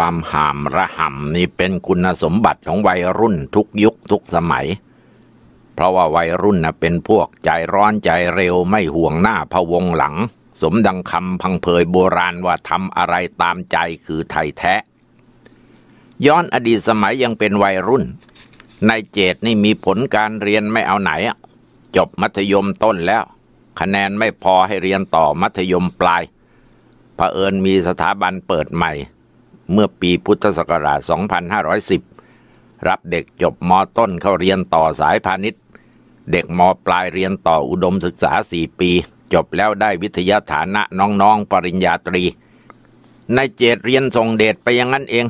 ความห่ามระห่ำนี่เป็นคุณสมบัติของวัยรุ่นทุกยุคทุกสมัย เพราะว่าวัยรุ่นนะเป็นพวกใจร้อนใจเร็วไม่ห่วงหน้าพะวงหลัง สมดังคำพังเพยโบราณว่าทำอะไรตามใจคือไทยแท้ ย้อนอดีตสมัยยังเป็นวัยรุ่นนายเจตนี่มีผลการเรียนไม่เอาไหนจบมัธยมต้นแล้ว คะแนนไม่พอให้เรียนต่อมัธยมปลายเผอิญมีสถาบันเปิดใหม่เมื่อปีพุทธศักราช 2510 รับเด็กจบมต้นเข้าเรียนต่อสายพาณิชย์ เด็กมปลายเรียนต่ออุดมศึกษา 4 ปี จบแล้วได้วิทยาฐานะน้องๆปริญญาตรี นายเจตเรียนส่งเดชไปอย่างนั้นเอง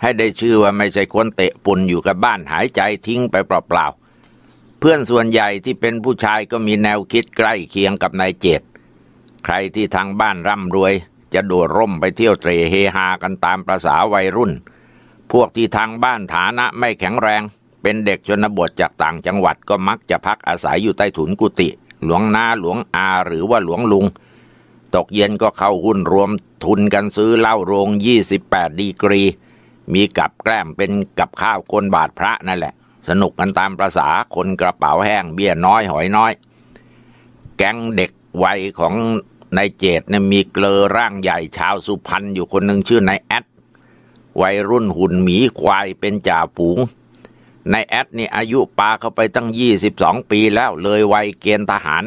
ให้ได้ชื่อว่าไม่ใช่คนเตะปุ่นอยู่กับบ้านหายใจทิ้งไปเปล่าๆ เพื่อนส่วนใหญ่ที่เป็นผู้ชายก็มีแนวคิดใกล้เคียงกับนายเจต ใครที่ทางบ้านร่ำรวยจะโดดร่มไปเที่ยวเตรเฮฮากันตามประษาวัยรุ่น พวกที่ทางบ้านฐานะไม่แข็งแรง เป็นเด็กชนบทจากต่างจังหวัดก็มักจะพักอาศัยอยู่ใต้ถุนกุฏิหลวงนาหลวงอาหรือว่าหลวงลุง ตกเย็นก็เข้าหุ้นรวมทุนกันซื้อเหล้าโรง28ดีกรี มีกับแกล้มเป็นกับข้าวคนบาทพระนั่นแหละ สนุกกันตามประษาคนกระเป๋าแห้งเบี้ยน้อยหอยน้อย แก๊งเด็กวัยของนายเจดเนี่ยมีเกลอร่างใหญ่ชาวสุพรรณอยู่คนหนึ่งชื่อนายแอดวัยรุ่นหุ่นหมีควายเป็นจ่าฝูงนายแอดนี่อายุปาเข้าไปตั้งยี่สิบสองปีแล้วเลยวัยเกณฑ์ทหาร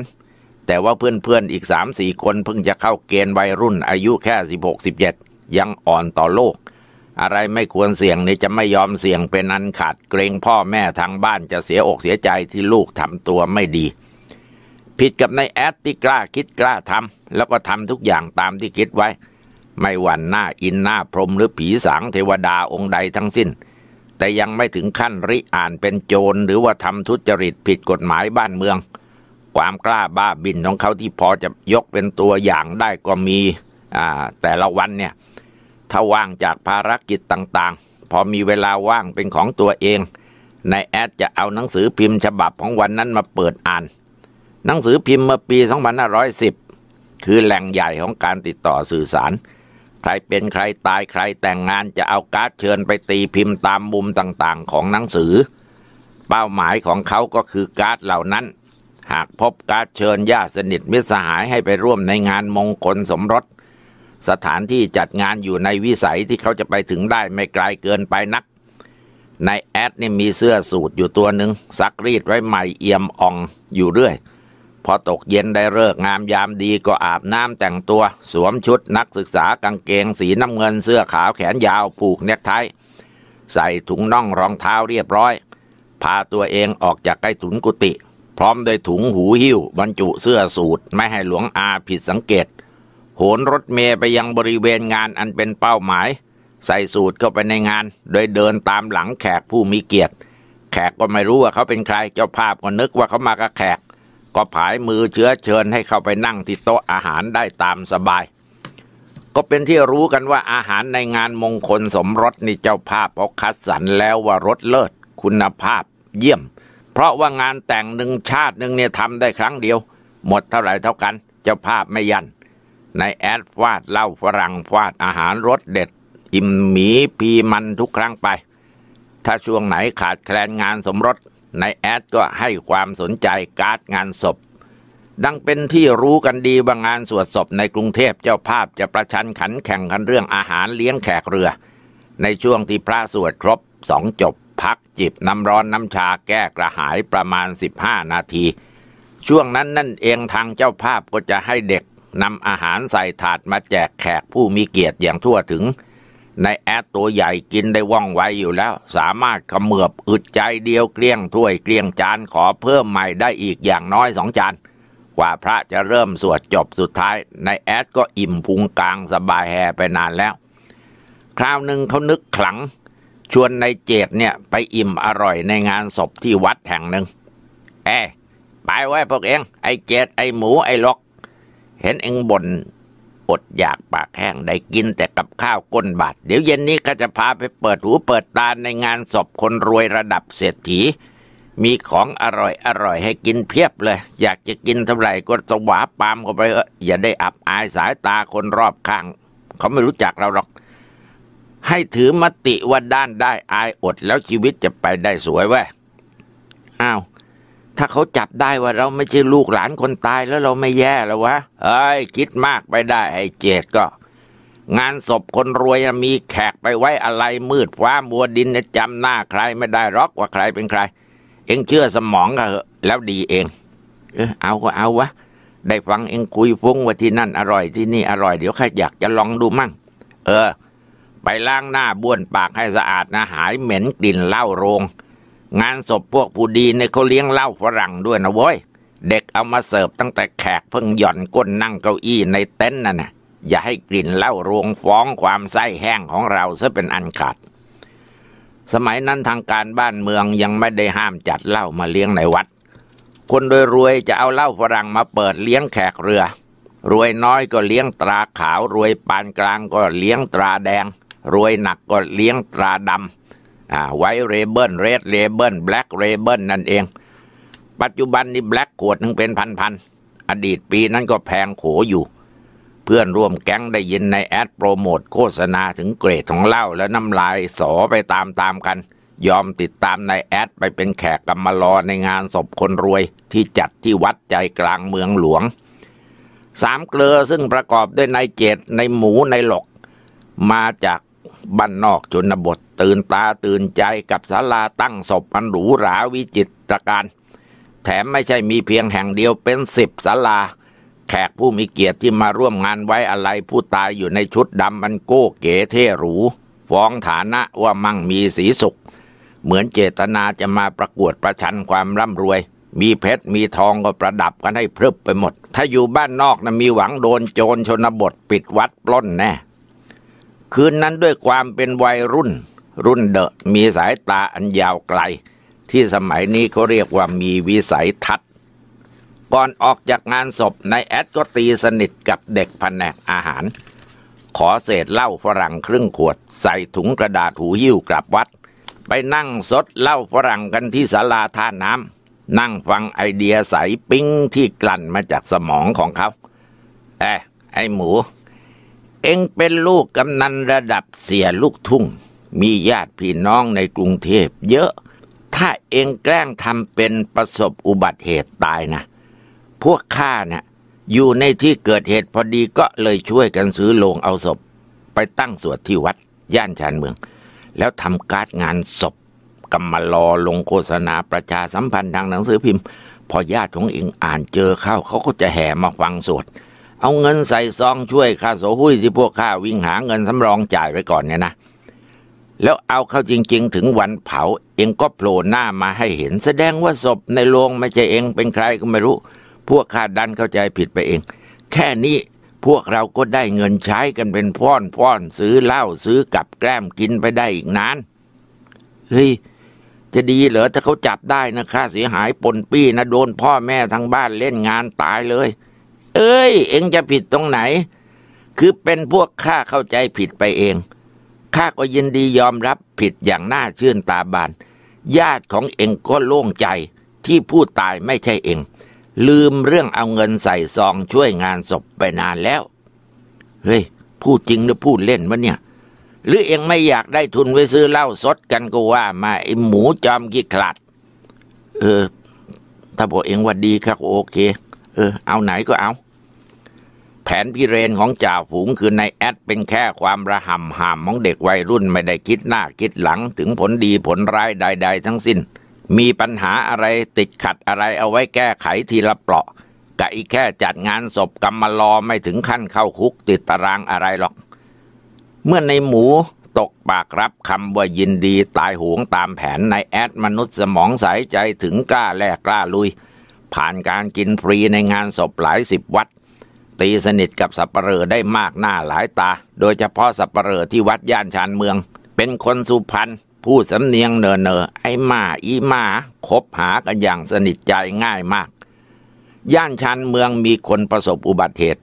แต่ว่าเพื่อนๆอีกสามสี่คนเพิ่งจะเข้าเกณฑ์วัยรุ่นอายุแค่สิบหกสิบเจ็ดยังอ่อนต่อโลก อะไรไม่ควรเสี่ยงนี่จะไม่ยอมเสี่ยงเป็นอันขาดเกรงพ่อแม่ทางบ้านจะเสียอกเสียใจที่ลูกทำตัวไม่ดีผิดกับนายแอดที่กล้าคิดกล้าทำแล้วก็ทำทุกอย่างตามที่คิดไว้ ไม่หวั่นหน้าอินหน้าพรมหรือผีสางเทวดาองค์ใดทั้งสิ้น แต่ยังไม่ถึงขั้นริอ่านเป็นโจรหรือว่าทำทุจริตผิดกฎหมายบ้านเมือง ความกล้าบ้าบินของเขาที่พอจะยกเป็นตัวอย่างได้ก็มีแต่ละวันเนี่ยถ้าว่างจากภารกิจต่างๆ พอมีเวลาว่างเป็นของตัวเองนายแอดจะเอาหนังสือพิมพ์ฉบับของวันนั้นมาเปิดอ่านหนังสือพิมพ์เมื่อปี2510คือแหล่งใหญ่ของการติดต่อสื่อสาร ใครเป็นใครตายใครแต่งงานจะเอาการ์ดเชิญไปตีพิมพ์ตามมุมต่างๆ ของหนังสือ เป้าหมายของเขาก็คือการ์ดเหล่านั้น หากพบการ์ดเชิญญาติสนิทมิตรสหายให้ไปร่วมในงานมงคลสมรสสถานที่จัดงานอยู่ในวิสัยที่เขาจะไปถึงได้ไม่ไกลเกินไปนัก ในแอดนี่มีเสื้อสูทอยู่ตัวหนึ่งซักรีดไว้ใหม่เอี่ยมอ่องอยู่เรื่อยพอตกเย็นได้เลิกงามยามดีก็อาบน้ำแต่งตัว สวมชุดนักศึกษากางเกงสีน้ำเงินเสื้อขาวแขนยาว ผูกเนคไทใส่ถุงน่องรองเท้าเรียบร้อย พาตัวเองออกจากใกล้ถุนกุฏิพร้อมด้วยถุงหูหิ้วบรรจุเสื้อสูตร ไม่ให้หลวงอาผิดสังเกตโหนรถเมย์ไปยังบริเวณงานอันเป็นเป้าหมาย ใส่สูตรเข้าไปในงานโดยเดินตามหลังแขกผู้มีเกียรติ แขกก็ไม่รู้ว่าเขาเป็นใครเจ้าภาพก็นึกว่าเขามากับแขกก็ผายมือเชื้อเชิญให้เข้าไปนั่งที่โต๊ะอาหารได้ตามสบาย ก็เป็นที่รู้กันว่าอาหารในงานมงคลสมรสนี่เจ้าภาพเขาคัดสรรแล้วว่ารสเลิศ คุณภาพเยี่ยม เพราะว่างานแต่งหนึ่งชาติหนึ่งเนี่ยทำได้ครั้งเดียว หมดเท่าไหร่เท่ากัน เจ้าภาพไม่ยัน ในแอดฟาดเล่าฝรั่งฟาดอาหารรสเด็ด อิ่มหมีพีมันทุกครั้งไป ถ้าช่วงไหนขาดแคลนงานสมรสนายแอดก็ให้ความสนใจการ์ดงานศพดังเป็นที่รู้กันดีบางงานสวดศพในกรุงเทพเจ้าภาพจะประชันขันแข่งกันเรื่องอาหารเลี้ยงแขกเรือ ในช่วงที่พระสวดครบสองจบ พักจิบน้ำร้อนน้ำชาแก้กระหายประมาณ 15 นาที ช่วงนั้นนั่นเองทางเจ้าภาพก็จะให้เด็กนำอาหารใส่ถาดมาแจกแขกผู้มีเกียรติอย่างทั่วถึงในแอดตัวใหญ่กินได้ว่องไวอยู่แล้ว สามารถขมือบอึดใจเดียวเกลี้ยงถ้วยเกลี้ยงจานขอเพิ่มใหม่ได้อีกอย่างน้อยสองจานกว่าพระจะเริ่มสวดจบสุดท้าย ในแอดก็อิ่มพุงกลางสบายแฮไปนานแล้ว คราวหนึ่งเขานึกขลัง ชวนในเจดเนี่ยไปอิ่มอร่อยในงานศพที่วัดแห่งหนึ่งเอ้ไปไว้พวกเอง ไอ้เจดไอ้หมูไอ้ล็อก เห็นเองบ่นอดอยากปากแห้งได้กินแต่กับข้าวก้นบาทเดี๋ยวเย็นนี้ก็จะพาไปเปิดหูเปิดตาในงานศพคนรวยระดับเศรษฐี มีของอร่อยอร่อย ให้กินเพียบเลย อยากจะกินเท่าไหร่ก็สวาปามเข้าไปเอออย่าได้อับอายสายตาคนรอบข้างเขาไม่รู้จักเราหรอกให้ถือมติว่าด้านได้อายอด แล้วชีวิตจะไปได้สวยเว้ยอ้าวถ้าเขาจับได้ว่าเราไม่ใช่ลูกหลานคนตายแล้วเราไม่แย่แล้ววะเอ้ยคิดมากไปได้ ไอ้ เจดก็ งานศพคนรวยมีแขกไปไว้อะไรมืดว้ามัวดินจำหน้าใครไม่ได้รอกว่าใครเป็นใคร เองเชื่อสมองก็เหอะแล้วดีเอง เออเอาก็เอาวะได้ฟังเองคุยฟุ้งว่าที่นั่นอร่อยที่นี่อร่อยเดี๋ยวข้าอยากจะลองดูมั่ง เออ ไปล้างหน้าบ้วนปากให้สะอาดนะหายเหม็นกลิ่นเหล้าโรงงานศพพวกผู้ดีในเขาเลี้ยงเหล้าฝรั่งด้วยนะเว้ยเด็กเอามาเสิร์ฟตั้งแต่แขกเพิ่งหย่อนก้นนั่งเก้าอี้ในเต็นท์นั่นนะอย่าให้กลิ่นเหล้ารวงฟ้องความไส้แห้งของเราซะเป็นอันขาด สมัยนั้นทางการบ้านเมืองยังไม่ได้ห้ามจัดเหล้ามาเลี้ยงในวัด คนโดยรวยจะเอาเหล้าฝรั่งมาเปิดเลี้ยงแขกเรือรวยน้อยก็เลี้ยงตราขาว รวยปานกลางก็เลี้ยงตราแดง รวยหนักก็เลี้ยงตราดำไวเรเบิลเรดเรเบิลแบล็กเรเบิลนั่นเอง ปัจจุบันนี่แบล็กขวดหนึ่งเป็นพันๆอดีตปีนั้นก็แพงโขอยู่ เพื่อนร่วมแก๊งได้ยินในแอด โปรโมทโฆษณาถึงเกรดของเหล้าแล้วน้ำลายสอไปตามๆกัน ยอมติดตามในแอด ไปเป็นแขกกรรมลอในงานศพคนรวยที่จัดที่วัดใจกลางเมืองหลวงสามเกลือซึ่งประกอบด้วยนายเจดในหมู ในหลกมาจากบ้านนอกชนบทตื่นตาตื่นใจกับศาลาตั้งศพอันหรูหราวิจิตรการ แถมไม่ใช่มีเพียงแห่งเดียวเป็นสิบศาลา แขกผู้มีเกียรติที่มาร่วมงานไว้อะไรผู้ตายอยู่ในชุดดำมันโก้เก๋เท่หรูฟ้องฐานะว่ามั่งมีสีสุข เหมือนเจตนาจะมาประกวดประชันความร่ำรวย มีเพชรมีทองก็ประดับกันให้พรึบไปหมด ถ้าอยู่บ้านนอกนะมีหวังโดนโจรชนบทปิดวัดปล้นแน่คืนนั้นด้วยความเป็นวัยรุ่น รุ่นเดอะมีสายตาอันยาวไกลที่สมัยนี้เขาเรียกว่ามีวิสัยทัศน์ ก่อนออกจากงานศพนายแอดก็ตีสนิทกับเด็กแผนกอาหาร ขอเศษเหล้าฝรั่งครึ่งขวด ใส่ถุงกระดาษหูหิ้วกลับวัด ไปนั่งสดเหล้าฝรั่งกันที่ศาลาท่าน้ำนั่งฟังไอเดียใสปิ้งที่กลั่นมาจากสมองของเขาเอ้ไอหมูเองเป็นลูกกำนันระดับเสียลูกทุ่ง มีญาติพี่น้องในกรุงเทพเยอะถ้าเองแกล้งทำเป็นประสบอุบัติเหตุตายนะ พวกข้าเนะ่ยอยู่ในที่เกิดเหตุพอดีก็เลยช่วยกันซื้อโลงเอาศพไปตั้งสวดที่วัด ย่านชานเมือง แล้วทำการ์ดงานศพกำมารอลงโฆษณาประชาสัมพันธ์ทางหนังสือพิมพ์ พอญาติของเองอ่านเจอเข้าเขาก็จะแห่มาฟังสวดเอาเงินใส่ซองช่วยค่าโสหุ้ยที่พวกข้าวิ่งหาเงินสำรองจ่ายไปก่อนเนี่ยนะ แล้วเอาเข้าจริง ๆ ถึงวันเผา เองก็โผล่หน้ามาให้เห็น แสดงว่าศพในโรงไม่ใช่เองเป็นใครก็ไม่รู้ พวกข้าดันเข้าใจผิดไปเอง แค่นี้ พวกเราก็ได้เงินใช้กันเป็นพ่อนพ่อนซื้อเหล้าซื้อกับแกล้มกินไปได้อีกนานเฮ้ยจะดีเหรอถ้าเขาจับได้นะค่าเสียหายปนปี้นะโดนพ่อแม่ทั้งบ้านเล่นงานตายเลยเอ้ย เอ็งจะผิดตรงไหน คือเป็นพวกข้าเข้าใจผิดไปเอง ข้าก็ยินดียอมรับผิดอย่างน่าชื่นตาบาน ญาติของเอ็งก็โล่งใจที่ผู้ตายไม่ใช่เอ็งลืมเรื่องเอาเงินใส่ซองช่วยงานศพไปนานแล้ว เฮ้ย พูดจริงหรือพูดเล่นวะเนี่ย หรือเอ็งไม่อยากได้ทุนไว้ซื้อเหล้าสดกันก็ว่ามาไอหมูจอมกี้ขลัด เออ ถ้าบอกเอ็งว่าดีครับ โอเคเออเอาไหนก็เอา แผนพิเรนของจ่าฝูงคือนายแอดเป็นแค่ความระห่ำห่ามของเด็กวัยรุ่นไม่ได้คิดหน้าคิดหลังถึงผลดีผลร้ายใด ๆ ทั้งสิ้น มีปัญหาอะไรติดขัดอะไรเอาไว้แก้ไขทีละเปราะกะอีแค่จัดงานศพกรรมลอไม่ถึงขั้นเข้าคุกติดตารางอะไรหรอก เมื่อในหมูตกปากรับคำว่ายินดีตายหวงตามแผนนายแอดมนุษย์สมองสายใจถึงกล้าแลกกล้าลุยผ่านการกินฟรีในงานศพหลายสิบวัด ตีสนิทกับสับปเปลอได้มากหน้าหลายตา โดยเฉพาะสับปเปลอที่วัดย่านชานเมือง เป็นคนสุพรรณผู้สำเนียงเนอเนอไอ้มาอีมาคบหากันอย่างสนิทใจง่ายมาก ย่านชานเมืองมีคนประสบอุบัติเหตุ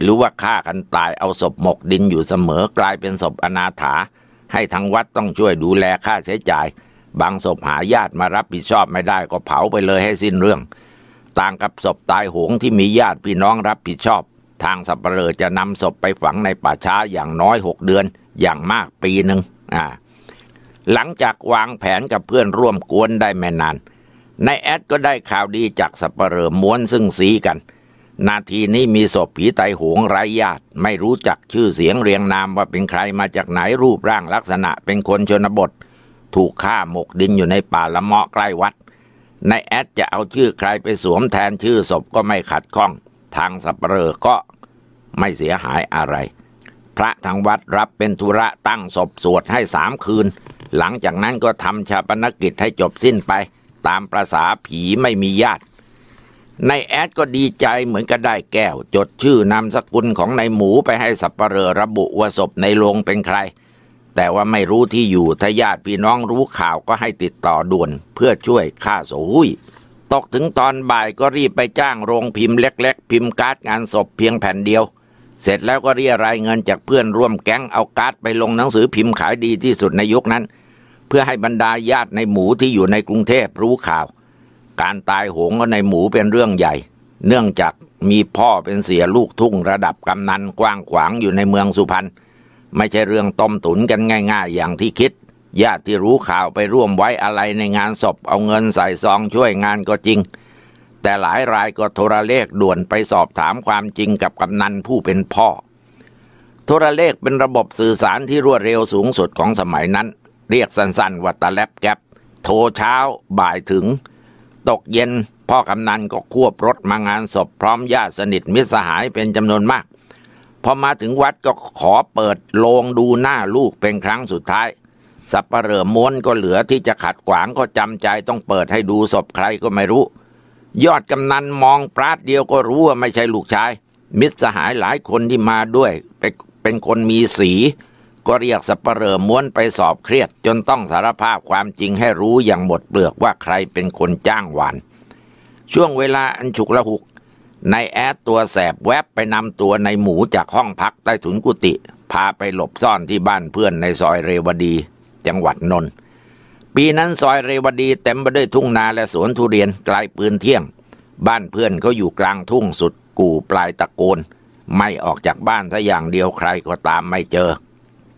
หรือว่าฆ่ากันตายเอาศพหมกดินอยู่เสมอกลายเป็นศพอนาถา ให้ทางวัดต้องช่วยดูแลค่าใช้จ่าย บางศพหาญาติมารับผิดชอบไม่ได้ก็เผาไปเลยให้สิ้นเรื่องต่างกับศพตายโหงที่มีญาติพี่น้องรับผิดชอบ ทางสับเปลือจะนำศพไปฝังในป่าช้าอย่างน้อยหกเดือนอย่างมากปีหนึ่งอ่าหลังจากวางแผนกับเพื่อนร่วมกวนได้ไม่นานนายแอดก็ได้ข่าวดีจากสับเปลือม้วนซึ่งสีกันนาทีนี้มีศพผีไตโหงไร้ญาติไม่รู้จักชื่อเสียงเรียงนามว่าเป็นใครมาจากไหนรูปร่างลักษณะเป็นคนชนบท ถูกฆ่าหมกดินอยู่ในป่าละเมาะใกล้วัดนายแอดจะเอาชื่อใครไปสวมแทนชื่อศพก็ไม่ขัดข้องทางสับเร่อก็ไม่เสียหายอะไร พระทางวัดรับเป็นธุระตั้งศพสวดให้สามคืน หลังจากนั้นก็ทำชาปนกิจให้จบสิ้นไป ตามประษาผีไม่มีญาตินายแอดก็ดีใจเหมือนกับได้แก้วจดชื่อนามสกุลของนายหมูไปให้สับเปลอระบุว่าศพในโรงเป็นใครแต่ว่าไม่รู้ที่อยู่ ถ้าญาติพี่น้องรู้ข่าวก็ให้ติดต่อด่วนเพื่อช่วยค่าสูยตกถึงตอนบ่ายก็รีบไปจ้างโรงพิมพ์เล็ก ๆ พิมพ์การ์ดงานศพเพียงแผ่นเดียว เสร็จแล้วก็เรียรายเงินจากเพื่อนร่วมแก๊งเอาการ์ดไปลงหนังสือพิมพ์ขายดีที่สุดในยุคนั้น เพื่อให้บรรดาญาติในหมูที่อยู่ในกรุงเทพรู้ข่าว การตายโหงก็ในหมูเป็นเรื่องใหญ่ เนื่องจากมีพ่อเป็นเสียลูกทุ่ง ระดับกำนันกว้างขวางอยู่ในเมืองสุพรรณไม่ใช่เรื่องต้มตุนกันง่าย ๆ อย่างที่คิด ญาติที่รู้ข่าวไปร่วมไว้อะไรในงานศพเอาเงินใส่ซองช่วยงานก็จริง แต่หลายรายก็โทรเลขด่วนไปสอบถามความจริงกับกำนันผู้เป็นพ่อ โทรเลขเป็นระบบสื่อสารที่รวดเร็วสูงสุดของสมัยนั้น เรียกสั้นๆว่าตะแลบแกบโทรเช้าบ่ายถึงตกเย็นพ่อกำนันก็ควบรถมางานศพพร้อมญาติสนิทมิตรสหายเป็นจำนวนมากพอมาถึงวัดก็ขอเปิดโลงดูหน้าลูกเป็นครั้งสุดท้ายสับปะเหร่อม้วนก็เหลือที่จะขัดขวาง ก็จำใจต้องเปิดให้ดูศพใครก็ไม่รู้ ยอดกำนันมองปราดเดียวก็รู้ว่าไม่ใช่ลูกชาย มิตรสหายหลายคนที่มาด้วยเป็นคนมีสี ก็เรียกสับปะเหร่อม้วนไปสอบเครียดจนต้องสารภาพความจริงให้รู้อย่างหมดเปลือกว่าใครเป็นคนจ้างหวาน ช่วงเวลาอันฉุกละหุกนายแอดตัวแสบแวบไปนำตัวในหมูจากห้องพักใต้ถุนกุฏิพาไปหลบซ่อนที่บ้านเพื่อนในซอยเรวดีจังหวัดนนท์ปีนั้นซอยเรวดีเต็มไปด้วยทุ่งนาและสวนทุเรียนไกลปืนเที่ยงบ้านเพื่อนเขาอยู่กลางทุ่งสุดกู่ปลายตะโกนไม่ออกจากบ้านซะอย่างเดียวใครก็ตามไม่เจอ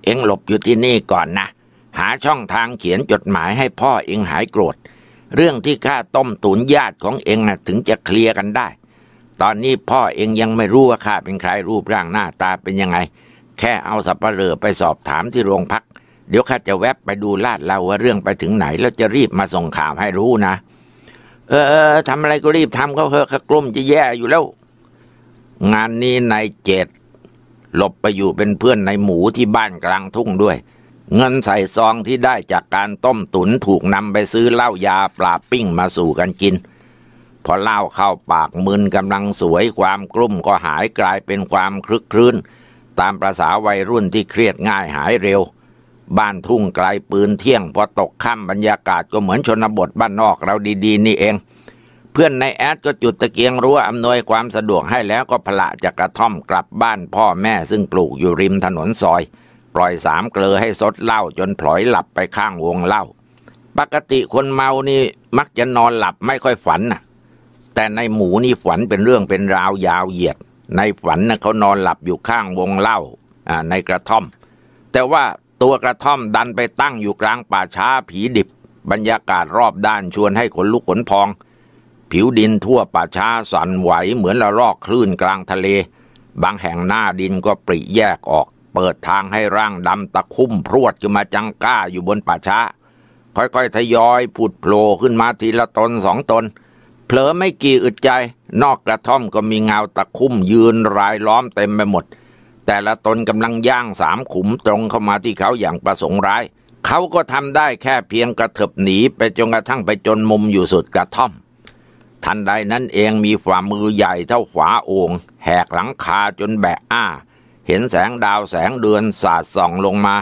เอ็งหลบอยู่ที่นี่ก่อนนะ หาช่องทางเขียนจดหมายให้พ่อเอ็งหายโกรธ เรื่องที่ข้าต้มตุนญาติของเอ็งนะถึงจะเคลียร์กันได้ตอนนี้พ่อเองยังไม่รู้ว่าข้าเป็นใครรูปร่างหน้าตาเป็นยังไง แค่เอาสับปะเลอไปสอบถามที่โรงพัก เดี๋ยวข้าจะแวบไปดูลาดเราว่าเรื่องไปถึงไหนแล้วจะรีบมาส่งข่าวให้รู้นะเออทำอะไรก็รีบทำเขาเถอะขกลุ่มจะแย่อยู่แล้ว งานนี้นายเจดหลบไปอยู่เป็นเพื่อนในหมูที่บ้านกลางทุ่งด้วย เงินใส่ซองที่ได้จากการต้มตุนถูกนำไปซื้อเหล้ายาปลาปิ้งมาสู่กันกินพอเล่าเข้าปากมึนกำลังสวยความกลุ้มก็หายกลายเป็นความคลึกครื้น ตามประษาวัยรุ่นที่เครียดง่ายหายเร็ว บ้านทุ่งไกลปืนเที่ยง พอตกค่ำบรรยากาศก็เหมือนชนบทบ้านนอกเราดีๆนี่เอง เพื่อนในแอดก็จุดตะเกียงรั้วอำนวยความสะดวกให้แล้วก็พละจากกระท่อมกลับบ้านพ่อแม่ซึ่งปลูกอยู่ริมถนนซอย ปล่อยสามเกลอให้สดเหล้าจนพลอยหลับไปข้างวงเหล้าปกติคนเมานี่มักจะนอนหลับไม่ค่อยฝันน่ะแต่ในหมูนี่ฝันเป็นเรื่องเป็นราวยาวเหยียด ในฝันนะเขานอนหลับอยู่ข้างวงเล่าในกระท่อม แต่ว่าตัวกระท่อมดันไปตั้งอยู่กลางป่าช้าผีดิบ บรรยากาศรอบด้านชวนให้ขนลุกขนพอง ผิวดินทั่วป่าช้าสั่นไหวเหมือนละลอกคลื่นกลางทะเล บางแห่งหน้าดินก็ปริแยกออก เปิดทางให้ร่างดำตะคุ่มพรวดขึ้นมาจังก้าอยู่บนป่าช้า ค่อยๆทยอยผุดโผล่ขึ้นมาทีละตนสองตนนเผลอไม่กี่อึดใจ นอกกระท่อมก็มีเงาตะคุ่มยืนรายล้อมเต็มไปหมด แต่ละตนกำลังย่างสามขุมตรงเข้ามาที่เขาอย่างประสงค์ร้าย เขาก็ทำได้แค่เพียงกระเถิบหนีไปจนกระทั่งไปจนมุมอยู่สุดกระท่อม ทันใดนั้นเองมีฝ่ามือใหญ่เท่าฝาโอ่งแหกหลังคาจนแบะอ้า เห็นแสงดาวแสงเดือนสาดส่องลงมา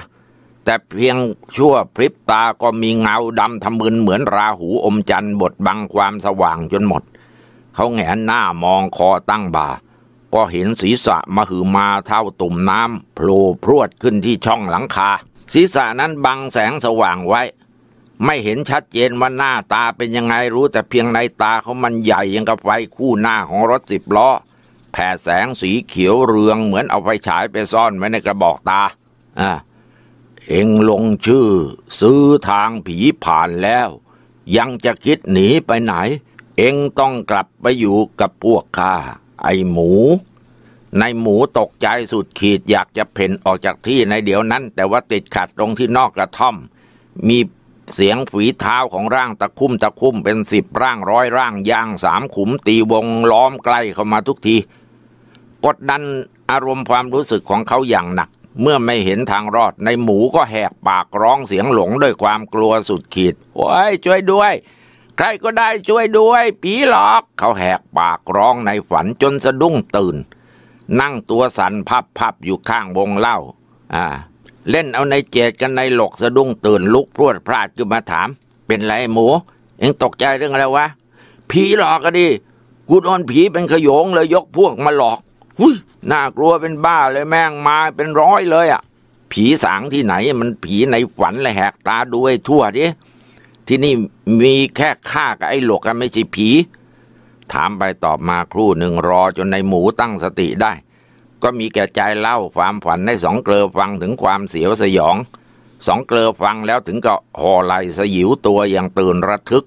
แต่เพียงชั่วพริบตาก็มีเงาดำทำมึนเหมือนราหูอมจันทร์บดบังความสว่างจนหมด เขาแงนหน้ามองคอตั้งบ่า ก็เห็นศีรษะมหือมาเท่าตุ่มน้ำโผล่พรวดขึ้นที่ช่องหลังคาศีรษะนั้นบังแสงสว่างไว้ ไม่เห็นชัดเจนว่าหน้าตาเป็นยังไงรู้แต่เพียงในตาเขามันใหญ่ยังกับไฟคู่หน้าของรถสิบล้อแผ่แสงสีเขียวเรืองเหมือนเอาไฟฉายไปซ่อนไว้ในกระบอกตาอ่าเองลงชื่อ ซื้อทางผีผ่านแล้ว ยังจะคิดหนีไปไหน เองต้องกลับไปอยู่กับพวกข้าไอหมู ในหมูตกใจสุดขีดอยากจะเพ่นออกจากที่ในเดี๋ยวนั้น แต่ว่าติดขัดตรงที่นอกกระท่อม มีเสียงฝีเท้าของร่างตะคุ่มตะคุ่มเป็นสิบร่างร้อยร่างย่างสามขุมตีวงล้อมใกล้เข้ามาทุกทีกดดันอารมณ์ความรู้สึกของเขาอย่างหนักเมื่อไม่เห็นทางรอด ในหมูก็แหกปากร้องเสียงหลงด้วยความกลัวสุดขีดโอ้ยช่วยด้วย ใครก็ได้ช่วยด้วย ผีหลอก เขาแหกปากร้องในฝันจนสะดุ้งตื่น นั่งตัวสันพับพับอยู่ข้างวงเล่า อ่า เล่นเอาในเจดกันในหลกสะดุ้งตื่นลุกพรวดพลาดขึ้นมาถาม เป็นไรหมูเอ็งตกใจเรื่องอะไรวะผีหลอกก็ดีกูโดนผีเป็นขยงเลยยกพวกมาหลอกหุยน่ากลัวเป็นบ้าเลยแม่งมาเป็นร้อยเลยอะ่ะ ผีสางที่ไหนมันผีในฝันเลยแหกตาด้วยทั่วดิ ที่นี่มีแค่ข้ากับไอ้หลกกันไม่ใช่ผี ถามไปตอบมาครู่หนึ่งรอจนในหมูตั้งสติได้ ก็มีแก่ใจเล่าความฝันให้สองเกลอฟังถึงความเสียวสยอง สองเกลอฟังแล้วถึงก็ห่อไหลสยิวตัวอย่างตื่นระทึก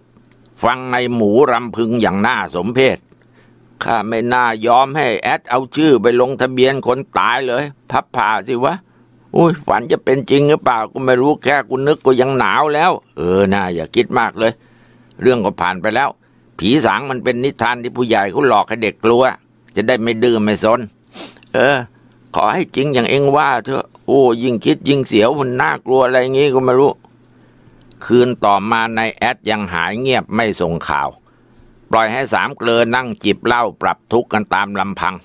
ฟังในหมูรำพึงอย่างน่าสมเพชข้าไม่น่ายอมให้แอดเอาชื่อไปลงทะเบียนคนตายเลย พับผ่าสิวะ อุ้ย ฝันจะเป็นจริงหรือเปล่ากูไม่รู้แค่กูนึกก็ยังหนาวแล้ว เออน่าอย่าคิดมากเลย เรื่องก็ผ่านไปแล้ว ผีสางมันเป็นนิทานที่ผู้ใหญ่เขาหลอกให้เด็กกลัว จะได้ไม่ดื้อไม่ซน เออ ขอให้จริงอย่างเองว่าเถอะโอ้ยิ่งคิดยิ่งเสียว มันน่ากลัวอะไรงี้ก็ไม่รู้ คืนต่อมาในแอดยังหายเงียบไม่ส่งข่าวปล่อยให้สามเกลอนั่งจิบเหล้าปรับทุกข์กันตามลำพัง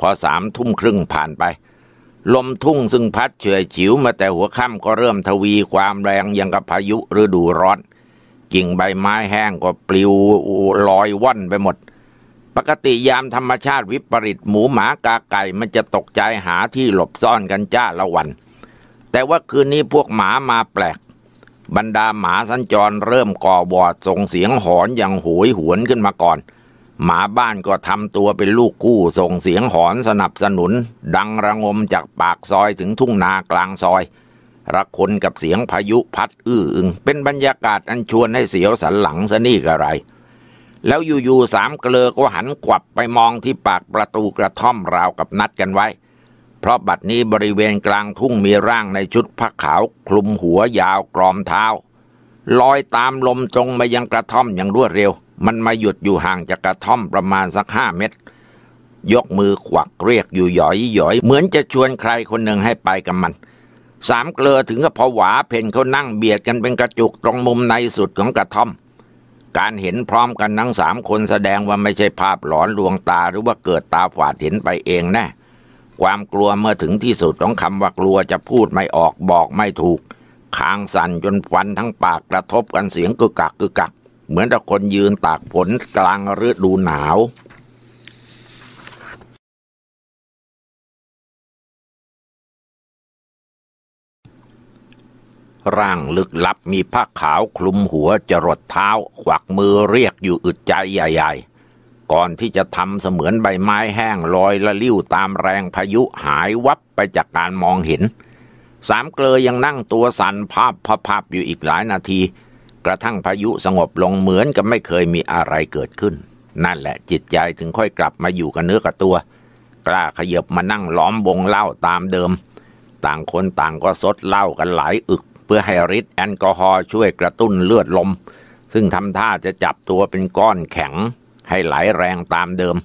พอสามทุ่มครึ่งผ่านไป ลมทุ่งซึ่งพัดเฉยฉิวมาแต่หัวค่ำก็เริ่มทวีความแรงยังกับพายุฤดูร้อนกิ่งใบไม้แห้งก็ปลิวลอยว่อนไปหมด ปกติยามธรรมชาติวิปริตหมูหมากาไก่มันจะตกใจหาที่หลบซ่อนกันจ้าละวัน แต่ว่าคืนนี้พวกหมามาแปลกบรรดาหมาสัญจรเริ่มก่อบอดส่งเสียงหอนอย่างโหยหวนขึ้นมาก่อน หมาบ้านก็ทำตัวเป็นลูกคู่ ส่งเสียงหอนสนับสนุน ดังระงมจากปากซอยถึงทุ่งนากลางซอยรักคนกับเสียงพายุพัดอื้ออึงเป็นบรรยากาศอันชวนให้เสียวสันหลังสนี่กระไร แล้วอยู่ๆสามเกลอก็หันกวับไปมองที่ปากประตูกระท่อมราวกับนัดกันไว้เพราะบัดนี้บริเวณกลางทุ่งมีร่างในชุดผ้าขาว คลุมหัวยาวกรอมเท้าลอยตามลมตรงมายังกระท่อมอย่างรวดเร็ว มันมาหยุดอยู่ห่างจากกระท่อมประมาณสักห้าเมตร ยกมือขวักเรียกอยู่หยอยหยอยเหมือนจะชวนใครคนหนึ่งให้ไปกับมันสามเกลือถึงกับผวาเพนเขานั่งเบียดกันเป็นกระจุกตรงมุมในสุดของกระท่อม การเห็นพร้อมกันทั้งสามคนแสดงว่าไม่ใช่ภาพหลอนลวงตาหรือว่าเกิดตาฝาดเห็นไปเองแนะ่ความกลัวเมื่อถึงที่สุดของคำว่ากลัวจะพูดไม่ออกบอกไม่ถูกคางสั่นจนฟันทั้งปากกระทบกันเสียงกึกกักกึกกัก เหมือนแต่คนยืนตากฝนกลางฤดูหนาว ร่างลึกลับมีผ้าขาวคลุมหัวจรดเท้าขวักมือเรียกอยู่อึดใจใหญ่ ๆก่อนที่จะทำเสมือนใบไม้แห้งลอยละลิ้วตามแรงพายุหายวับไปจากการมองเห็นสามเกลอยังนั่งตัวสั่นภาพพภาพอยู่อีกหลายนาที กระทั่งพายุสงบลงเหมือนกับไม่เคยมีอะไรเกิดขึ้น นั่นแหละจิตใจถึงค่อยกลับมาอยู่กับเนื้อกับตัว กล้าขยับมานั่งล้อมวงเล่าตามเดิม ต่างคนต่างก็ซดเหล้ากันหลายอึก เพื่อให้ฤทธิ์แอลกอฮอล์ช่วยกระตุ้นเลือดลม ซึ่งทำท่าจะจับตัวเป็นก้อนแข็งให้ไหลแรงตามเดิม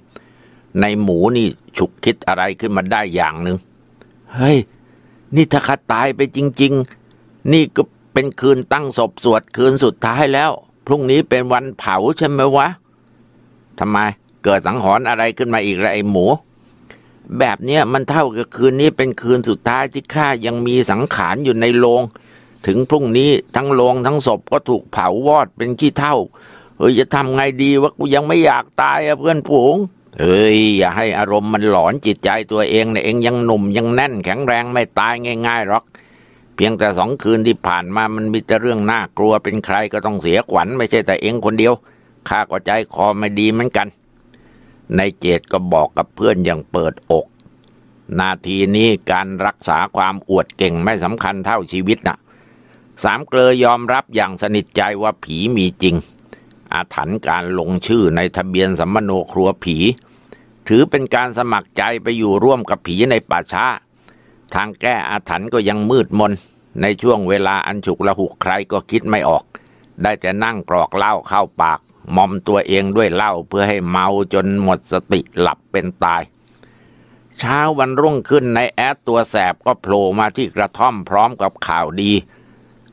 ในหมูนี่ฉุกคิดอะไรขึ้นมาได้อย่างหนึ่งเฮ้ยนี่ถ้าขาตายไปจริง ๆ นี่ก็เป็นคืนตั้งศพสวดคืนสุดท้ายแล้ว พรุ่งนี้เป็นวันเผาใช่ไหมวะทำไมเกิดสังหรณ์อะไรขึ้นมาอีกไรหมู แบบเนี้ยมันเท่ากับคืนนี้เป็นคืนสุดท้ายที่ข้ายังมีสังขารอยู่ในโรงถึงพรุ่งนี้ทั้งโรงทั้งศพก็ถูกเผาวอดเป็นขี้เท่าเฮ้ยจะทำไงดี วะกูยังไม่อยากตายอะเพื่อนผูงเฮ้ยอย่าให้อารมณ์มันหลอนจิตใจตัวเองเนี่ยเองยังหนุ่ม ยังแน่นแข็งแรงไม่ตายง่ายๆหรอก เพียงแต่สองคืนที่ผ่านมามันมีแต่เรื่องน่ากลัวเป็นใครก็ต้องเสียขวัญไม่ใช่แต่เองคนเดียวข้าก็ใจคอไม่ดีเหมือนกันนายเจตก็บอกกับเพื่อนอย่างเปิดอก นาทีนี้การรักษาความอวดเก่งไม่สำคัญเท่าชีวิตนะ่ะ สามเกลอยอมรับอย่างสนิทใจว่าผีมีจริงอาถรรพ์การลงชื่อในทะเบียนสัมมโนครัวผี ถือเป็นการสมัครใจไปอยู่ร่วมกับผีในป่าช้า ทางแก้อาถรรพ์ก็ยังมืดมน ในช่วงเวลาอันฉุกละหุกใครก็คิดไม่ออก ได้แต่นั่งกรอกเหล้าเข้าปาก มอมตัวเองด้วยเหล้าเพื่อให้เมาจนหมดสติหลับเป็นตาย เช้าวันรุ่งขึ้นในแอดตัวแสบก็โผล่มาที่กระท่อมพร้อมกับข่าวดี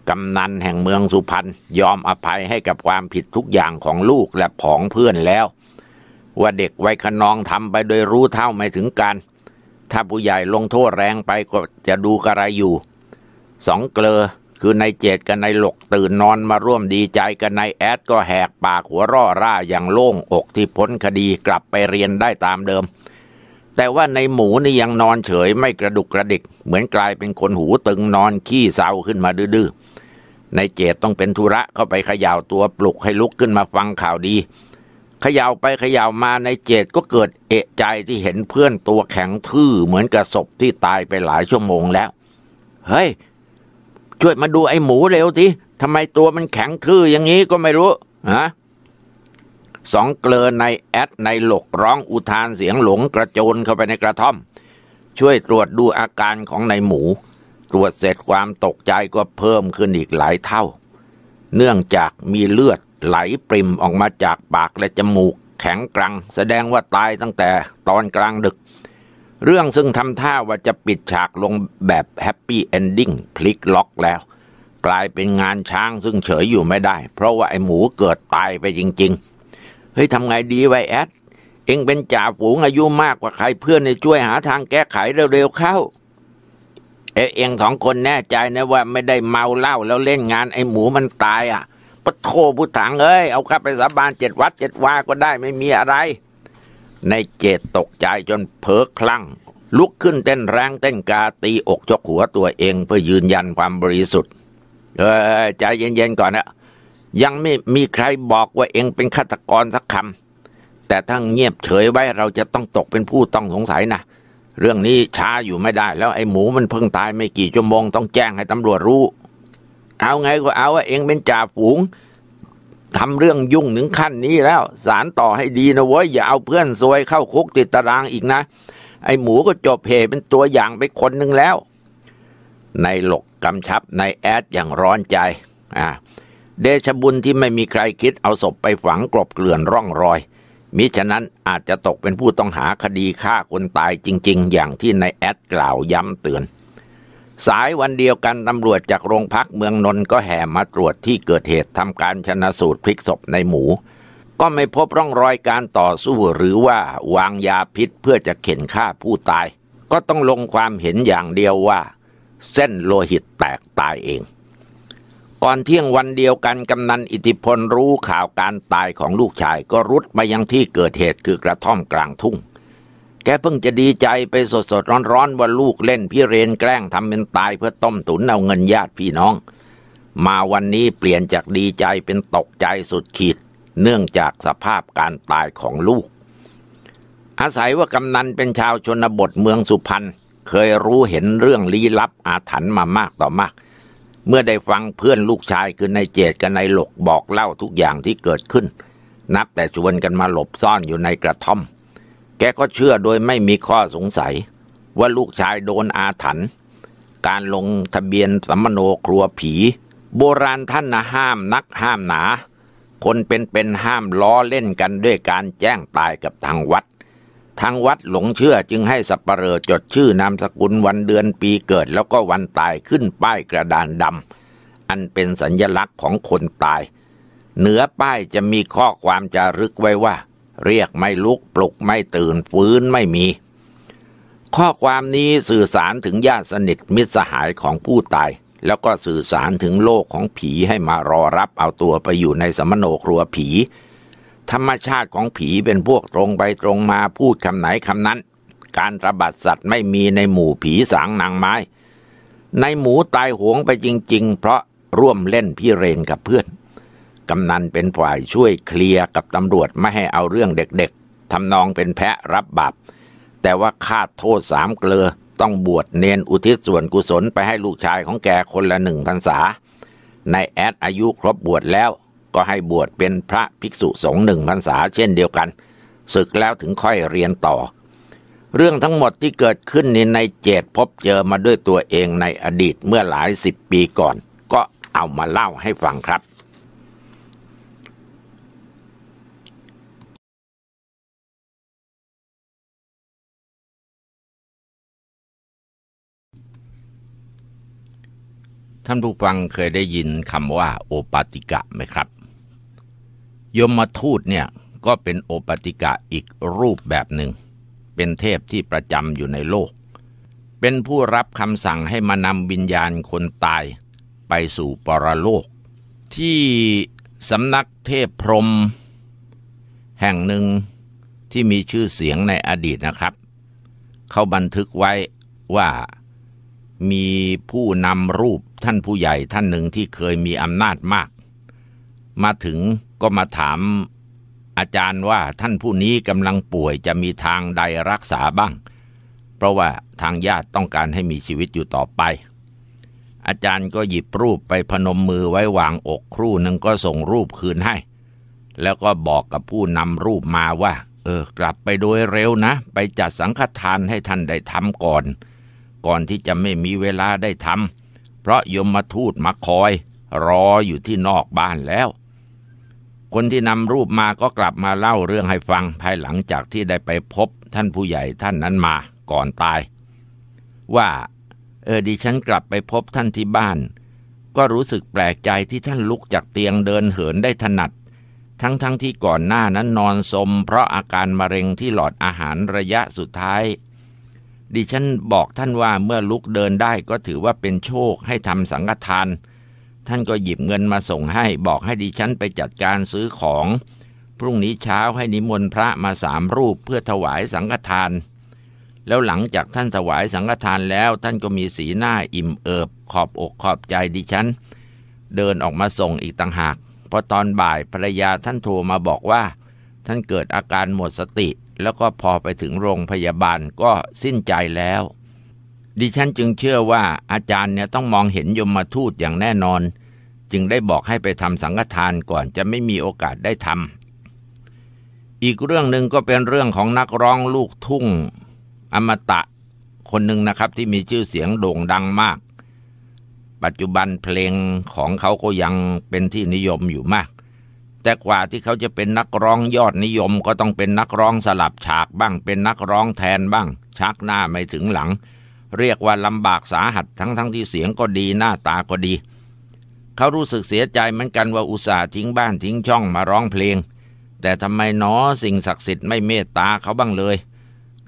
กำนันแห่งเมืองสุพรรณยอมอภัยให้กับความผิดทุกอย่างของลูกและผองเพื่อนแล้ว ว่าเด็กไว้ขนองทำไปโดยรู้เท่าไม่ถึงการ ถ้าผู้ใหญ่ลงโทษแรงไปก็จะดูกระไรอยู่ สองเกลอคือในเจตกับในหลกตื่นนอนมาร่วมดีใจกับในแอดก็แหกปากหัวร่อร่าอย่างโล่งอกที่พ้นคดีกลับไปเรียนได้ตามเดิม แต่ว่าในหมูนี่ยังนอนเฉยไม่กระดุกกระดิกเหมือนกลายเป็นคนหูตึงนอนขี้เศร้าขึ้นมาดื้อนายเจตต้องเป็นธุระ เข้าไปขย่าวตัวปลุกให้ลุกขึ้นมาฟังข่าวดี ขย่าวไปขย่าวมานายเจตก็เกิดเอะใจที่เห็นเพื่อนตัวแข็งทื่อเหมือนกับศพที่ตายไปหลายชั่วโมงแล้วเฮ้ย ช่วยมาดูไอ้หมูเร็วทีทำไมตัวมันแข็งทื่ออย่างนี้ก็ไม่รู้ฮะสองเกลอในแอดในหลกร้องอุทานเสียงหลงกระโจนเข้าไปในกระท่อม ช่วยตรวจดูอาการของนายหมูตรวจเสร็จความตกใจก็เพิ่มขึ้นอีกหลายเท่า เนื่องจากมีเลือดไหลปริมออกมาจากปากและจมูกแข็งกรัง แสดงว่าตายตั้งแต่ตอนกลางดึก เรื่องซึ่งทำท่าว่าจะปิดฉากลงแบบแฮปปี้เอนดิ้งพลิกล็อกแล้ว กลายเป็นงานช้างซึ่งเฉยอยู่ไม่ได้ เพราะว่าไอหมูเกิดตายไปจริงๆ เฮ้ยทำไงดีไวแอดเองเป็นจ่าฝูงอายุมากกว่าใครเพื่อนในช่วยหาทางแก้ไขเร็วๆเข้าเอเองสองคนแน่ใจนะว่าไม่ได้เมาเหล้าแล้วเล่นงานไอ้หมูมันตายอ่ะปะโทผู้ถังเอ้ย เอาข้าไปสาบานเจ็ดวัดเจ็ดวาก็ได้ไม่มีอะไร ในเจตตกใจจนเพ้อคลั่งลุกขึ้นเต้นแรงเต้นกาตีอกชกหัวตัวเอง เพื่อยืนยันความบริสุทธิ์เออใจเย็นๆก่อนนะยังไม่มีใครบอกว่าเองเป็นฆาตกรสักคำแต่ถ้าเงียบเฉยไว้เราจะต้องตกเป็นผู้ต้องสงสัยนะเรื่องนี้ช้าอยู่ไม่ได้แล้วไอ้หมูมันเพิ่งตายไม่กี่ชั่วโมงต้องแจ้งให้ตำรวจรู้ เอาไงก็เอาเองเป็นจ่าฝูง ทำเรื่องยุ่งถึงขั้นนี้แล้ว สารต่อให้ดีนะเว้ยอย่าเอาเพื่อนซวยเข้าคุกติดตารางอีกนะไอ้หมูก็จบเหตุเป็นตัวอย่างไปคนหนึ่งแล้วนายหลกกำชับนายแอดอย่างร้อนใจอ่าเดชบุญที่ไม่มีใครคิดเอาศพไปฝังกลบเกลื่อนร่องรอยมิฉะนั้นอาจจะตกเป็นผู้ต้องหาคดีฆ่าคนตายจริง ๆ อย่างที่นายแอดกล่าวย้ำเตือน สายวันเดียวกันตำรวจจากโรงพักเมืองนนท์ก็แห่มาตรวจที่เกิดเหตุทำการชนะสูตรพลิกศพในหมู ก็ไม่พบร่องรอยการต่อสู้หรือว่าวางยาพิษเพื่อจะเข็นฆ่าผู้ตาย ก็ต้องลงความเห็นอย่างเดียวว่า เส้นโลหิตแตกตายเองก่อนเที่ยงวันเดียวกันกำนันอิทธิพลรู้ข่าวการตายของลูกชายก็รุดมายังที่เกิดเหตุคือกระท่อมกลางทุ่ง แกเพิ่งจะดีใจไปสดสดร้อนๆว่าลูกเล่นพี่เรนแกล้งทำเป็นตายเพื่อต้มตุ๋นเอาเงินญาติพี่น้อง มาวันนี้เปลี่ยนจากดีใจเป็นตกใจสุดขีดเนื่องจากสภาพการตายของลูก อาศัยว่ากำนันเป็นชาวชนบทเมืองสุพรรณเคยรู้เห็นเรื่องลี้ลับอาถรรพ์มามากต่อมากเมื่อได้ฟังเพื่อนลูกชายคือนายเจตกับนายหลกบอกเล่าทุกอย่างที่เกิดขึ้นนับแต่ชวนกันมาหลบซ่อนอยู่ในกระท่อม แกก็เชื่อโดยไม่มีข้อสงสัยว่าลูกชายโดนอาถรรพ์การลงทะเบียนสัมมโนครัวผี โบราณท่านนะห้ามนักห้ามหนาคนเป็นเป็นห้ามล้อเล่นกันด้วยการแจ้งตายกับทางวัดทางวัดหลงเชื่อจึงให้สับปเหร่อจดชื่อนามสกุลวันเดือนปีเกิด แล้วก็วันตายขึ้นป้ายกระดานดำ อันเป็นสัญญลักษณ์ของคนตาย เหนือป้ายจะมีข้อความจารึกไว้ว่า เรียกไม่ลุกปลุกไม่ตื่นฟื้นไม่มี ข้อความนี้สื่อสารถึงญาติสนิทมิตรสหายของผู้ตาย แล้วก็สื่อสารถึงโลกของผีให้มารอรับเอาตัวไปอยู่ในสมโนครัวผีธรรมชาติของผีเป็นพวกตรงไปตรงมาพูดคำไหนคำนั้น การระบาดสัตว์ไม่มีในหมู่ผีสางนางไม้ ในหมูตายหวงไปจริงๆเพราะร่วมเล่นพี่เรนกับเพื่อน กำนันเป็นฝ่ายช่วยเคลียร์กับตำรวจไม่ให้เอาเรื่องเด็กๆ ทำนองเป็นแพะรับบาปแต่ว่าคาดโทษสามเกลือ ต้องบวชเนนอุทิศส่วนกุศลไปให้ลูกชายของแกคนละหนึ่งพรรษา ในแอดอายุครบบวชแล้วก็ให้บวชเป็นพระภิกษุสงฆ์หนึ่งพรรษาเช่นเดียวกันศึกแล้วถึงค่อยเรียนต่อ เรื่องทั้งหมดที่เกิดขึ้นนี้ในเจดพบเจอมาด้วยตัวเองในอดีตเมื่อหลายสิบปีก่อนก็เอามาเล่าให้ฟังครับ ท่านผู้ฟังเคยได้ยินคำว่าโอปาติกะไหมครับยมทูตเนี่ยก็เป็นโอปติกะอีกรูปแบบหนึ่งเป็นเทพที่ประจำอยู่ในโลก เป็นผู้รับคำสั่งให้มานำวิญญาณคนตายไปสู่ปรโลก ที่สำนักเทพพรมแห่งหนึ่งที่มีชื่อเสียงในอดีตนะครับ เขาบันทึกไว้ว่ามีผู้นำรูปท่านผู้ใหญ่ท่านหนึ่งที่เคยมีอำนาจมาก มาถึงก็มาถาม อาจารย์ว่าท่านผู้นี้กำลังป่วยจะมีทางใดรักษาบ้าง เพราะว่าทางญาติต้องการให้มีชีวิตอยู่ต่อไป อาจารย์ก็หยิบรูปไปพนมมือไว้วางอกครู่หนึ่งก็ส่งรูปคืนให้ แล้วก็บอกกับผู้นำรูปมาว่า เออ กลับไปโดยเร็วนะ ไปจัดสังฆทานให้ท่านได้ทำก่อน ก่อนที่จะไม่มีเวลาได้ทำเพราะยมมาทูตมาคอย รออยู่ที่นอกบ้านแล้วคนที่นำรูปมาก็กลับมาเล่าเรื่องให้ฟังภายหลังจากที่ได้ไปพบท่านผู้ใหญ่ท่านนั้นมาก่อนตายว่าเออดิฉันกลับไปพบท่านที่บ้าน ก็รู้สึกแปลกใจที่ท่านลุกจากเตียงเดินเหินได้ถนัด ทั้งๆทที่ก่อนหน้านั้นนอนสมเพราะอาการมะเร็งที่หลอดอาหารระยะสุดท้ายดิฉันบอกท่านว่าเมื่อลุกเดินได้ก็ถือว่าเป็นโชคให้ทำสังฆทานเท่านก็หยิบเงินมาส่งให้บอกให้ดิฉันไปจัดการซื้อของ พรุ่งนี้เช้าให้นิมนต์พระมาสามรูปเพื่อถวายสังฆทาน แล้วหลังจากท่านถวายสังฆทานแล้วท่านก็มีสีหน้าอิ่มเอิบขอบอกขอบใจดิฉันเดินออกมาส่งอีกต่างหากพอตอนบ่ายภรรยาท่านโทรมาบอกว่า ท่านเกิดอาการหมดสติแล้วก็พอไปถึงโรงพยาบาลก็สิ้นใจแล้วดิฉันจึงเชื่อว่าอาจารย์เนี่ยต้องมองเห็นยมมาทูตอย่างแน่นอน จึงได้บอกให้ไปทำสังฆทานก่อนจะไม่มีโอกาสได้ทำอีกเรื่องหนึ่งก็เป็นเรื่องของนักร้องลูกทุ่ง อมตะ คนหนึ่งนะครับที่มีชื่อเสียงโด่งดังมาก ปัจจุบันเพลงของเขาก็ยังเป็นที่นิยมอยู่มาก แต่กว่าที่เขาจะเป็นนักร้องยอดนิยมก็ต้องเป็นนักร้องสลับฉากบ้าง เป็นนักร้องแทนบ้างชักหน้าไม่ถึงหลังเรียกว่าลำบากสาหัสทั้งทั้งที่เสียงก็ดีหน้าตาก็ดี เขารู้สึกเสียใจเหมือนกันว่าอุตส่าห์ทิ้งบ้านทิ้งช่องมาร้องเพลง แต่ทำไมนอสิ่งศักดิ์สิทธิ์ไม่เมตตาเขาบ้างเลย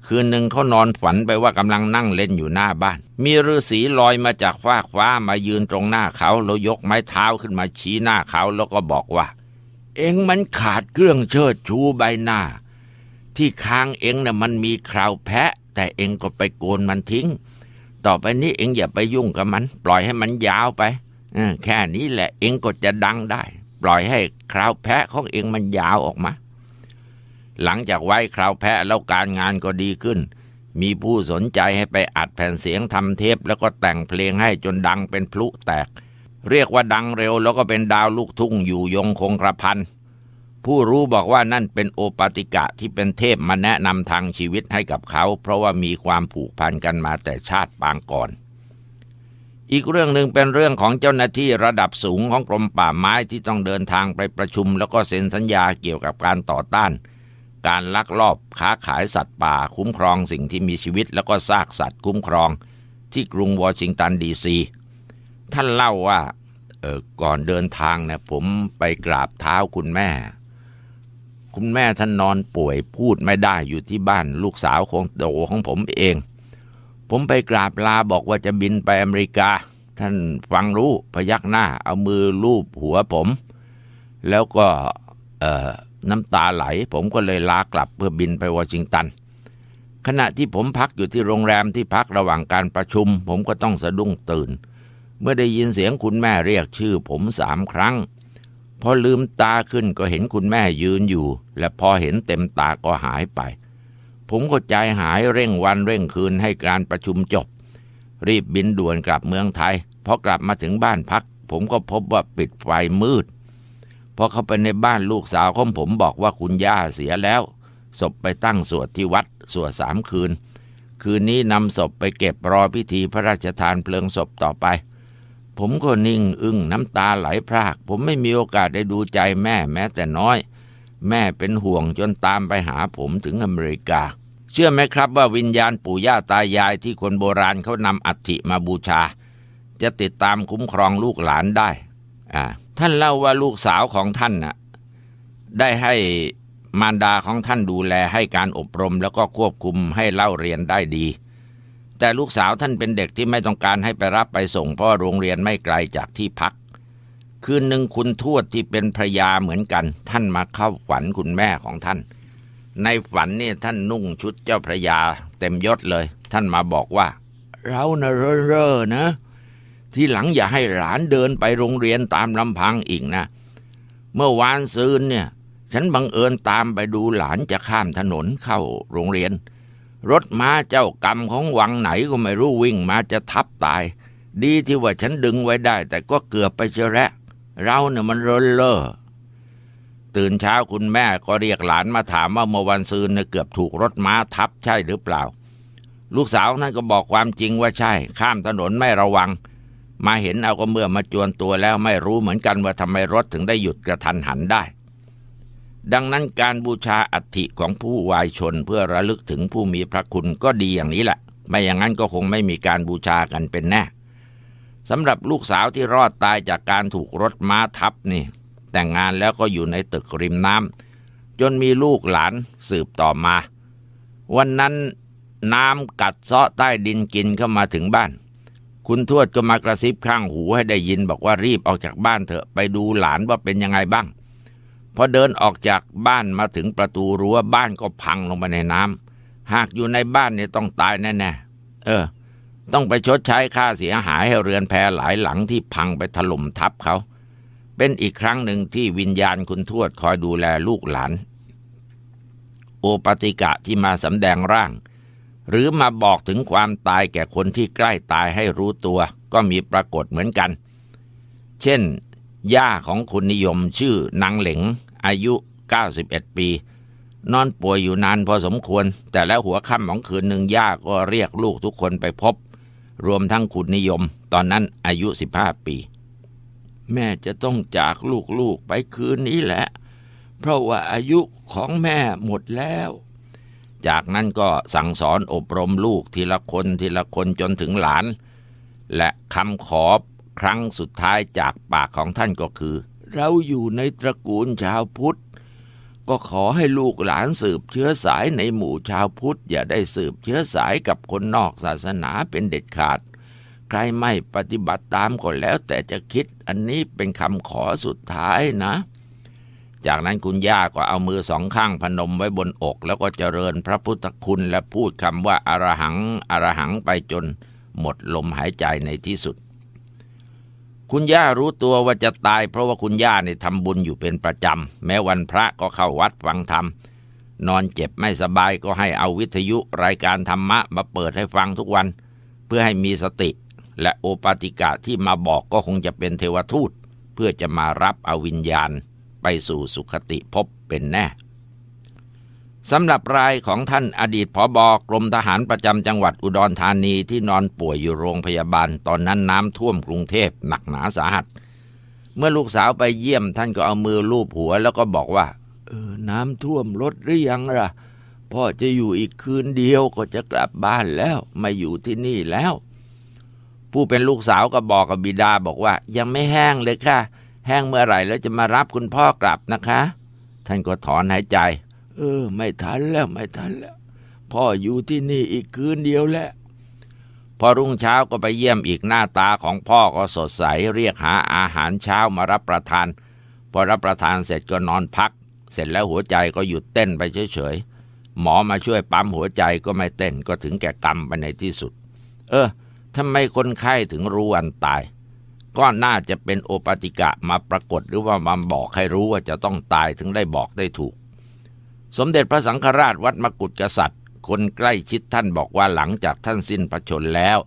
คืนหนึ่งเขานอนฝันไปว่ากำลังนั่งเล่นอยู่หน้าบ้าน มีฤาษีลอยมาจากฟากฟ้ามายืนตรงหน้าเขาแล้วยกไม้เท้าขึ้นมาชี้หน้าเขาแล้วก็บอกว่า เอ็งมันขาดเครื่องเชิดชูใบหน้า ที่ค้างเอ็งนะ่ะมันมีคราวแพะ แต่เองก็ไปโกนมันทิ้งต่อไปนี้เองอย่าไปยุ่งกับมันปล่อยให้มันยาวไปแค่นี้แหละเองก็จะดังได้ ปล่อยให้คราวแพะของเองมันยาวออกมา หลังจากไว้คราวแพะแล้วการงานก็ดีขึ้น มีผู้สนใจให้ไปอัดแผ่นเสียงทำเทปแล้วก็แต่งเพลงให้จนดังเป็นพลุแตก เรียกว่าดังเร็วแล้วก็เป็นดาวลูกทุ่งอยู่ยงคงกระพันผู้รู้บอกว่านั่นเป็นโอปติกะที่เป็นเทพมาแนะนำทางชีวิตให้กับเขา เพราะว่ามีความผูกพันกันมาแต่ชาติปางก่อน อีกเรื่องหนึ่งเป็นเรื่องของเจ้าหน้าที่ระดับสูงของกรมป่าไม้ที่ต้องเดินทางไปประชุม แล้วก็เซ็นสัญญาเกี่ยวกับการต่อต้านการลักลอบค้าขายสัตว์ป่าคุ้มครองสิ่งที่มีชีวิต แล้วก็ซากสัตว์คุ้มครองที่กรุงวอชิงตัน ดีซี ท่านเล่าว่าก่อนเดินทางนะผมไปกราบเท้าคุณแม่คุณแม่ท่านนอนป่วยพูดไม่ได้อยู่ที่บ้านลูกสาวของโตของผมเอง ผมไปกราบลาบอกว่าจะบินไปอเมริกา ท่านฟังรู้พยักหน้าเอามือลูบหัวผม แล้วก็น้ำตาไหลผมก็เลยลากลับเพื่อบินไปวอชิงตัน ขณะที่ผมพักอยู่ที่โรงแรมที่พักระหว่างการประชุม ผมก็ต้องสะดุ้งตื่น เมื่อได้ยินเสียงคุณแม่เรียกชื่อผมสามครั้งพอลืมตาขึ้นก็เห็นคุณแม่ยืนอยู่ และพอเห็นเต็มตาก็หายไป ผมก็ใจหายเร่งวันเร่งคืนให้การประชุมจบ รีบบินด่วนกลับเมืองไทย พอกลับมาถึงบ้านพัก ผมก็พบว่าปิดไฟมืด พอเข้าไปในบ้านลูกสาวของผมบอกว่าคุณย่าเสียแล้วศพไปตั้งสวดที่วัดสวดสามคืน คืนนี้นำศพไปเก็บรอพิธีพระราชทานเพลิงศพต่อไปผมก็นิ่งอึ้งน้ำตาไหลพรากผมไม่มีโอกาสได้ดูใจแม่แม้แต่น้อย แม่เป็นห่วงจนตามไปหาผมถึงอเมริกา เชื่อไหมครับว่าวิญญาณปู่ย่าตายายที่คนโบราณเขานำอัฐิมาบูชา จะติดตามคุ้มครองลูกหลานได้อ่าท่านเล่าว่าลูกสาวของท่านน่ะ ได้ให้มารดาของท่านดูแลให้การอบรมแล้วก็ควบคุมให้เล่าเรียนได้ดีแต่ลูกสาวท่านเป็นเด็กที่ไม่ต้องการให้ไปรับไปส่งเพราะโรงเรียนไม่ไกลจากที่พักคืนหนึ่งคุณทวดที่เป็นพระยาเหมือนกันท่านมาเข้าฝันคุณแม่ของท่าน ในฝันนี่ท่านนุ่งชุดเจ้าพระยา เต็มยศเลย ท่านมาบอกว่า เราเนเร่อเร่อนะ ที่หลังอย่าให้หลานเดินไปโรงเรียนตามลำพังอีกนะ เมื่อวานซืนเนี่ย ฉันบังเอิญตามไปดูหลานจะข้ามถนนเข้าโรงเรียนรถม้าเจ้ากรรมของวังไหนก็ไม่รู้วิ่งมาจะทับตาย ดีที่ว่าฉันดึงไว้ได้แต่ก็เกือบไปเชแระเราเนี่ยมันเรนเล่อตื่นเช้าคุณแม่ก็เรียกหลานมาถามว่าเมื่อวันซืนเนี่ยเกือบถูกรถม้าทับใช่หรือเปล่า ลูกสาวนั่นก็บอกความจริงว่าใช่ ข้ามถนนไม่ระวัง มาเห็นเอาก็เมื่อมาจวนตัวแล้วไม่รู้เหมือนกันว่าทำไมรถถึงได้หยุดกระทันหันได้ดังนั้นการบูชาอัฐิของผู้วายชนเพื่อระลึกถึงผู้มีพระคุณก็ดีอย่างนี้แหละไม่อย่างนั้นก็คงไม่มีการบูชากันเป็นแน่สำหรับลูกสาวที่รอดตายจากการถูกรถม้าทับนี่ แต่งงานแล้วก็อยู่ในตึกริมน้ำจนมีลูกหลานสืบต่อมา วันนั้นน้ำกัดเซาะใต้ดินกินเข้ามาถึงบ้าน คุณทวดก็มากระซิบข้างหูให้ได้ยินบอกว่ารีบออกจากบ้านเถอะไปดูหลานว่าเป็นยังไงบ้างพอเดินออกจากบ้านมาถึงประตูรั้วบ้านก็พังลงไปในน้ำ หากอยู่ในบ้านเนี่ยต้องตายแน่ๆเออ ต้องไปชดใช้ค่าเสียหายให้เรือนแพหลายหลังที่พังไปถล่มทับเขา เป็นอีกครั้งหนึ่งที่วิญญาณคุณทวดคอยดูแลลูกหลานโอปติกะที่มาสำแดงร่าง หรือมาบอกถึงความตายแก่คนที่ใกล้ตายให้รู้ตัวก็มีปรากฏเหมือนกัน เช่นย่าของคุณนิยมชื่อนางเหลงอายุ 91 ปี นอนป่วยอยู่นานพอสมควร แต่แล้วหัวค่ำของคืนหนึ่งย่าก็เรียกลูกทุกคนไปพบ รวมทั้งคุณนิยม ตอนนั้นอายุ 15 ปี แม่จะต้องจากลูกๆไปคืนนี้แหละ เพราะว่าอายุของแม่หมดแล้ว จากนั้นก็สั่งสอนอบรมลูกทีละคนทีละคนจนถึงหลาน และคำขอครั้งสุดท้ายจากปากของท่านก็คือเราอยู่ในตระกูลชาวพุทธก็ขอให้ลูกหลานสืบเชื้อสายในหมู่ชาวพุทธอย่าได้สืบเชื้อสายกับคนนอกศาสนาเป็นเด็ดขาด ใครไม่ปฏิบัติตามก็แล้วแต่จะคิดอันนี้เป็นคำขอสุดท้ายนะ จากนั้นคุณย่าก็เอามือสองข้างพนมไว้บนอกแล้วก็เจริญพระพุทธคุณและพูดคำว่าอารหังอารหังไปจนหมดลมหายใจในที่สุดคุณย่ารู้ตัวว่าจะตายเพราะว่าคุณย่าเนี่ยทำบุญอยู่เป็นประจำ แม้วันพระก็เข้าวัดฟังธรรม นอนเจ็บไม่สบายก็ให้เอาวิทยุรายการธรรมะมาเปิดให้ฟังทุกวัน เพื่อให้มีสติและโอปาติกะที่มาบอกก็คงจะเป็นเทวทูต เพื่อจะมารับอวิญญาณไปสู่สุคติภพเป็นแน่สำหรับรายของท่านอดีตผอบกรมทหารประจำจังหวัดอุดรธานี ที่นอนป่วยอยู่โรงพยาบาล ตอนนั้นน้ำท่วมกรุงเทพหนักหนาสาหัส เมื่อลูกสาวไปเยี่ยมท่านก็เอามือลูบหัวแล้วก็บอกว่าเออน้ำท่วมลดหรือยังล่ะพ่อจะอยู่อีกคืนเดียวก็จะกลับบ้านแล้วมาอยู่ที่นี่แล้ว ผู้เป็นลูกสาวก็บอกกับบิดาบอกว่า ยังไม่แห้งเลยค่ะแห้งเมื่อไหร่แล้วจะมารับคุณพ่อกลับนะคะ ท่านก็ถอนหายใจเออ ไม่ทันแล้วไม่ทันแล้ว พ่ออยู่ที่นี่อีกคืนเดียวแหละพอรุ่งเช้าก็ไปเยี่ยมอีกหน้าตาของพ่อก็สดใสเรียกหาอาหารเช้ามารับประทาน พอรับประทานเสร็จก็นอนพัก เสร็จแล้วหัวใจก็หยุดเต้นไปเฉยๆหมอมาช่วยปั๊มหัวใจก็ไม่เต้นก็ถึงแก่กรรมไปในที่สุด เออทำไมคนไข้ถึงรู้วันตาย ก็น่าจะเป็นโอปติกะมาปรากฏหรือว่ามาบอกให้รู้ว่าจะต้องตายถึงได้บอกได้ถูกสมเด็จพระสังฆราชวัดมกุฎกษัตริย์ คนใกล้ชิดท่านบอกว่าหลังจากท่านสิ้นพระชนแล้ว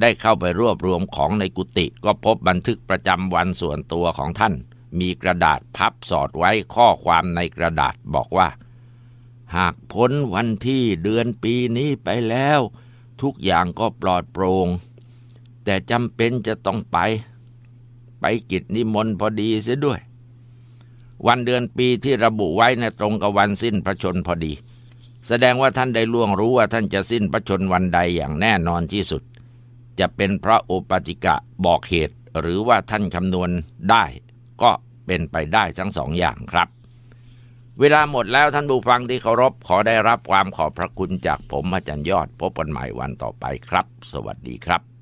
ได้เข้าไปรวบรวมของในกุฏิก็พบบันทึกประจำวันส่วนตัวของท่าน มีกระดาษพับสอดไว้ข้อความในกระดาษบอกว่า หากพ้นวันที่เดือนปีนี้ไปแล้ว ทุกอย่างก็ปลอดโปรง่งแต่จำเป็นจะต้องไป ไปกิจนิมนต์พอดีเสียด้วยวันเดือนปีที่ระบุไว้ในตรงกับวันสิ้นพระชนพอดี แสดงว่าท่านได้ล่วงรู้ว่าท่านจะสิ้นพระชนวันใดอย่างแน่นอนที่สุด จะเป็นเพราะโอปติกะบอกเหตุ หรือว่าท่านคำนวณได้ ก็เป็นไปได้ทั้งสองอย่างครับ เวลาหมดแล้วท่านผู้ฟังที่เคารพขอได้รับความขอบพระคุณจากผมอาจารย์ยอดพบกันใหม่วันต่อไปครับ สวัสดีครับ